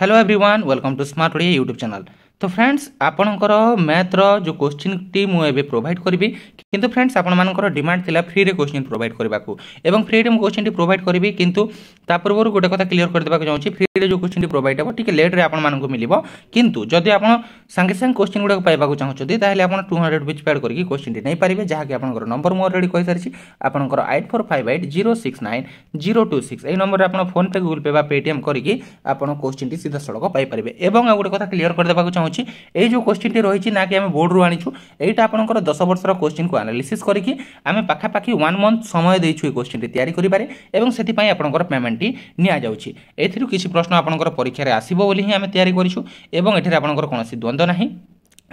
hello everyone welcome to smart video YouTube channel তো friends ଆପଣଙ୍କର ମ୍ୟାଥ୍ର ଯେଉଁ କୋଶ୍ଚିନ୍ଟି ମୁଁ ଏବେ ପ୍ରୋଭାଇଡ଼ କରିବି କିନ୍ତୁ ଫ୍ରେଣ୍ଡସ୍ ଆପଣମାନଙ୍କର ଡିମାଣ୍ଡ ଥିଲା ଫ୍ରିରେ କୋଶ୍ଚିନ୍ ପ୍ରୋଭାଇଡ଼ କରିବାକୁ ଏବଂ ଫ୍ରିରେ ମୁଁ କୋଶ୍ଚିନ୍ଟି ପ୍ରୋଭାଇଡ଼ କରିବି କିନ୍ତୁ ତା ପୂର୍ବରୁ ଗୋଟେ କଥା କ୍ଲିଅର କରିଦେବାକୁ ଚାହୁଁଛି ଫ୍ରିରେ ଯେଉଁ କୋଶ୍ଚିନ୍ଟି ପ୍ରୋଭାଇଡ଼ ହେବ ଟିକେ ଲେଟ୍ରେ ଆପଣମାନଙ୍କୁ ମିଳିବ କିନ୍ତୁ ଯଦି ଆପଣ ସାଙ୍ଗେ ସାଙ୍ଗେ କୋଶ୍ଚିନ୍ ଗୁଡ଼ାକ ପାଇବାକୁ ଚାହୁଁଛନ୍ତି ତାହେଲେ ଆପଣ ଟୁ ହଣ୍ଡ୍ରେଡ଼ ବିଚ୍ ପ୍ୟାଡ଼ କରିକି କୋଶ୍ଚିନ୍ଟି ନେଇପାରିବେ ଯାହାକି ଆପଣଙ୍କର ନମ୍ବର ମୁଁ ଅଲରେଡ଼ି କହିସାରିଛି ଆପଣଙ୍କର eight four five eight zero six nine zero two six ଏହି ନମ୍ବରରେ ଆପଣ ଫୋନ୍ପେ ଗୁଗୁଲ୍ ପେ ବା ପେଟିଏମ୍ କରିକି ଆପଣ କୋଶ୍ଚିନ୍ଟି ସିଧାସଳଖ ପାଇପାରିବେ ଏବଂ ଆଉ ଗୋଟେ କଥା କ୍ଲିଅର କରିଦେବାକୁ ଚାହୁଁଛି ଅଛି ଏଇ ଯେଉଁ କୋଶ୍ଚିନ୍ଟି ରହିଛି ନା କି ଆମେ ବୋର୍ଡ଼ରୁ ଆଣିଛୁ ଏଇଟା ଆପଣଙ୍କର ଦଶ ବର୍ଷର କୋଶ୍ଚିନ୍କୁ ଆନାଲିସିସ୍ କରିକି ଆମେ ପାଖାପାଖି ୱାନ୍ ମନ୍ଥ ସମୟ ଦେଇଛୁ ଏ କୋଶ୍ଚିନ୍ଟି ତିଆରି କରିବାରେ ଏବଂ ସେଥିପାଇଁ ଆପଣଙ୍କର ପେମେଣ୍ଟଟି ନିଆଯାଉଛି ଏଥିରୁ କିଛି ପ୍ରଶ୍ନ ଆପଣଙ୍କର ପରୀକ୍ଷାରେ ଆସିବ ବୋଲି ହିଁ ଆମେ ତିଆରି କରିଛୁ ଏବଂ ଏଠାରେ ଆପଣଙ୍କର କୌଣସି ଦ୍ୱନ୍ଦ୍ୱ ନାହିଁ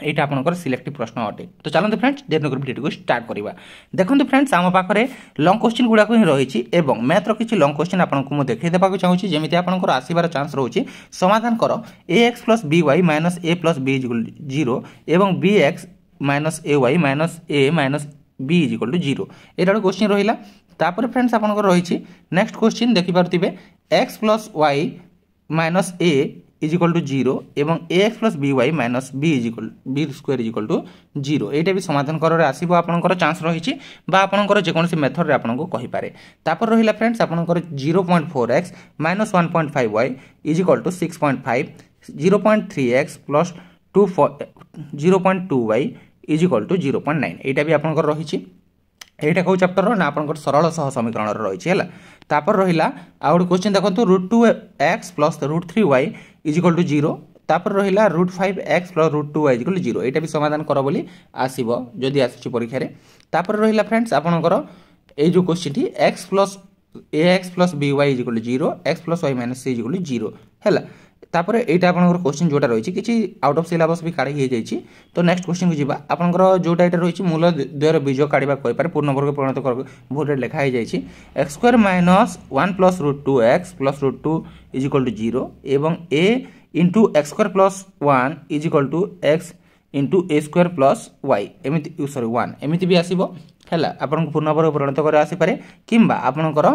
এইটা আপনার সিলেক্টিভ প্রশ্ন অটে তো চালু ফ্রেন্ডস দেরি নকরি ভিডিওটি স্টার্ট করা দেখুন ফ্রেন্ডস আমার পাখে লং কোশ্চিন গুড়া হি রয়েছে এবং ম্যাথর কিছু লং কোশ্চিন আপনার মু দেখাই দেওয়া চাহুছি যেমি আপনার আসবার চান্স রয়েছে সমাধান কর a x plus b y minus a plus b zero এবং b x minus a y minus a minus b is to zero এটা গোটে কোশ্চিন রহিলা তাপরে ফ্রেন্ডস আপনার রয়েছে নেক্সট কোশ্চিন দেখিপারে x plus y minus a is equal to zero এবং a x plus b y minus b is equal b square is equal to zero এইটা ବି ସମାଧାନ କରରେ ଆସିବ ଆପଣଙ୍କର ଚାନ୍ସ ରହିଛି ବା ଆପଣଙ୍କର ଯେକୌଣସି ମେଥଡ଼ରେ ଆପଣଙ୍କୁ କହିପାରେ ତାପରେ ରହିଲା ଫ୍ରେଣ୍ଡସ୍ ଆପଣଙ୍କର zero point four x minus one point five y is equal to six point five zero point three x plus two zero point two y is equal to zero point nine ଏଇଟା ବି ଆପଣଙ୍କର ରହିଛି এইটা কেউ chapter না আপনার সরল সহ সমীকরণের রয়েছে হল তাপর রহিলা আউ গোটে কোশ্চিন দেখুন root two x plus root three y is equal to zero তাপরে রহিলা root five x plus root two y is equal zero এইটা বি সমাধান কর বলে আসব যদি আসুচি পরীক্ষার তাপরে রহিলা ফ্রেন্ডস আপনার এই যে কোশ্চিনটি x plus a x plus b y is equal zero x plus y minus c is equal zero হ্যাঁ তাপরে এইটা আপনার কোশ্চিন যেটা রয়েছে কিছু আউট অফ সিলাবস বি কাড়ি হয়ে যাই তো নেক্সট কোশ্চিন যা আপনার যেটা এটা রয়েছে মূল দ্বয়ের বীজ কাড়া করে পূর্ণবর্গ পরিণত করবে ভোটে লেখা হয়ে যাই x square minus one plus root two x plus root two is equal to zero এবং a into x square plus one is equal to x into a square plus y ଏମିତି ସରି ୱାନ୍ ଏମିତି ବି ଆସିବ ହେଲା ଆପଣଙ୍କୁ ପୂର୍ଣ୍ଣଭାବରେ ପରିଣତ କରି ଆସିପାରେ କିମ୍ବା ଆପଣଙ୍କର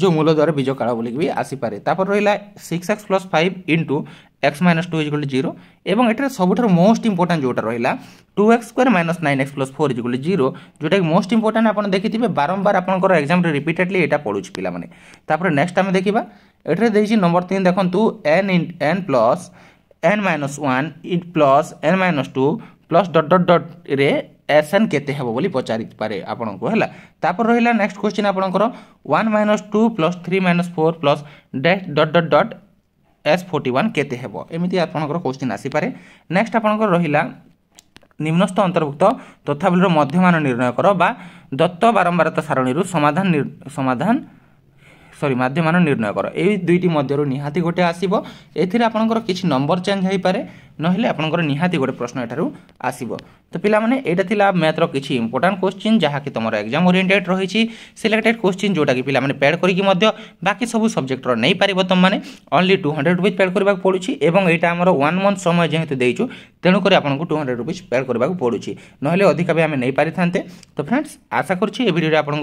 ଯେଉଁ ମୂଳଦ୍ୱାର ବୀଜ କାଳ ବୋଲିକି ବି ଆସିପାରେ ତାପରେ ରହିଲା six x plus five into x minus two is equal zero ଏବଂ ଏଠାରେ ସବୁଠାରୁ ମୋଷ୍ଟ ଇମ୍ପୋର୍ଟାଣ୍ଟ ଯେଉଁଟା ରହିଲା two x square minus nine x plus four is equal zero ଯେଉଁଟାକି ମୋଷ୍ଟ ଇମ୍ପୋର୍ଟାଣ୍ଟ ଆପଣ ଦେଖିଥିବେ ବାରମ୍ବାର ଆପଣଙ୍କର ଏକ୍ଜାମ୍ରେ ରିପିଟେଡ଼ଲି ଏଇଟା ପଡ଼ୁଛି ପିଲାମାନେ ତାପରେ ନେକ୍ସଟ ଆମେ ଦେଖିବା ଏଠାରେ ଦେଇଛି ନମ୍ବର ତିନି ଦେଖନ୍ତୁ n n plus n minus one plus n minus two plus dot dot डट्रे एस एन केते हे बोली पचारि पारे आपण को है तापर रहा नेक्स्ट क्वेश्चन आपंकर one minus two plus three minus four plus dash dot dot dot S forty one केते हे एमती आपंकर क्वेश्चन आसीपे नेक्स्ट आपंकर रहा নিম্নস্থ অন্তর্ভুক্ত তথ্যাবলীর মধ্যমান নির্ণয় কর বা দত্ত বারম্বারতা সারণীর সমাধান সমাধান সরি মাধ্যমান নির্ণয় কর এই দুইটি মধ্যে নিহতি গোটে আসব এর আপনার কিছু নম্বর চেঞ্জ হয়ে পড়ে নহলে আপনার নিহতি গোটে প্রশ্ন এঠার আসব তো পিলা মানে এটা লা ম্যাথর কিছু ইম্পর্টাট কোশ্চিন যা কি তোমার এক্সাম ওরিয়েন্টেড রয়েছে সিলেক্টেড কোশ্চিন যেটা কি পিলা মানে প্যাড করি বাকি সব সবজেক্টর নেই পারিব তোমার only two hundred rupees paid করা পড়ুছি এবং এইটা আমার ওয়ান মন্থ সময় যেহেতু দিয়েছু তেণুকরি আপনার টু হন্ড্রেড রুপিজ প্যাড করা পড়ুছি নহলে অধিকা বি আমি নেই পারি থাকে তো ফ্রেন্ডস আশা করছি এই ভিডিওটা আপনার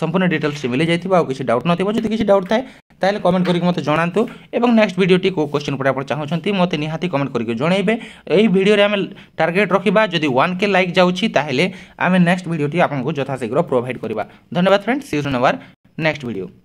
সম্পূর্ণ ডিটেলস মিলে যাই কিছু ডাউট নথিব যদি কিছু ডাউট থাকে তাহলে কমেন্ট করি মতো জনাতু এবং নেক্সট ভিডিওটি কেউ কোশ্চেন উপরে আপনার চাহুচ্ছেন মতো নিহতি কমেন্ট করি জনাইবে এই ভিডিওরে আমি টার্গেট রাখা যদি ওয়ান কে লাইক যাচ্ছি তাহলে আমি নেক্সট ভিডিওটি আপনার যথাশীঘ্র প্রোভাইড করা ধন্যবাদ friend see you in our next video